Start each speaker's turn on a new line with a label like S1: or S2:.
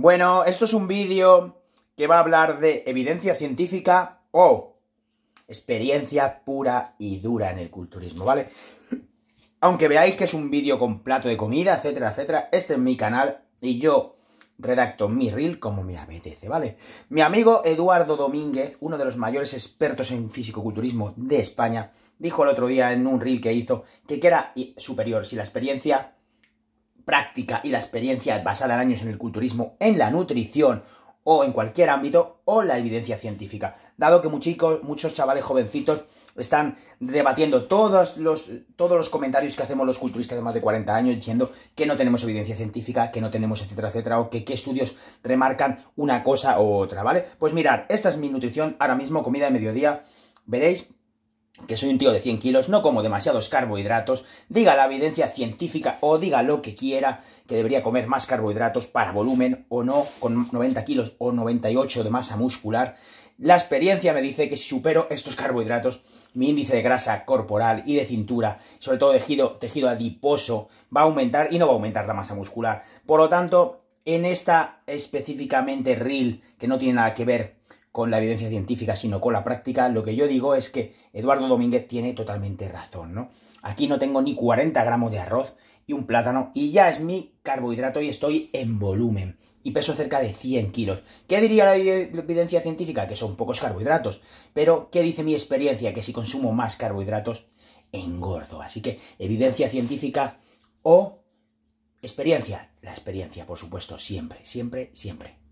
S1: Bueno, esto es un vídeo que va a hablar de evidencia científica o experiencia pura y dura en el culturismo, ¿vale? Aunque veáis que es un vídeo con plato de comida, etcétera, etcétera, este es mi canal y yo redacto mi reel como me apetece, ¿vale? Mi amigo Eduardo Domínguez, uno de los mayores expertos en físico-culturismo de España, dijo el otro día en un reel que hizo que, que era superior si la experiencia práctica y la experiencia basada en años en el culturismo, en la nutrición o en cualquier ámbito o la evidencia científica. Dado que muchos, muchos chavales jovencitos están debatiendo todos los, todos los comentarios que hacemos los culturistas de más de 40 años diciendo que no tenemos evidencia científica, que no tenemos etcétera, etcétera, o que qué estudios remarcan una cosa u otra, ¿vale? Pues mirar, esta es mi nutrición ahora mismo, comida de mediodía, veréis que soy un tío de 100 kilos, no como demasiados carbohidratos, diga la evidencia científica o diga lo que quiera, que debería comer más carbohidratos para volumen o no, con 90 kilos o 98 de masa muscular, la experiencia me dice que si supero estos carbohidratos, mi índice de grasa corporal y de cintura, sobre todo tejido, adiposo, va a aumentar y no va a aumentar la masa muscular. Por lo tanto, en esta específicamente reel, que no tiene nada que ver con la evidencia científica, sino con la práctica, lo que yo digo es que Eduardo Domínguez tiene totalmente razón, ¿no? Aquí no tengo ni 40 gramos de arroz y un plátano y ya es mi carbohidrato y estoy en volumen y peso cerca de 100 kilos. ¿Qué diría la evidencia científica? Que son pocos carbohidratos. Pero, ¿qué dice mi experiencia? Que si consumo más carbohidratos, engordo. Así que, evidencia científica o experiencia. La experiencia, por supuesto, siempre, siempre, siempre.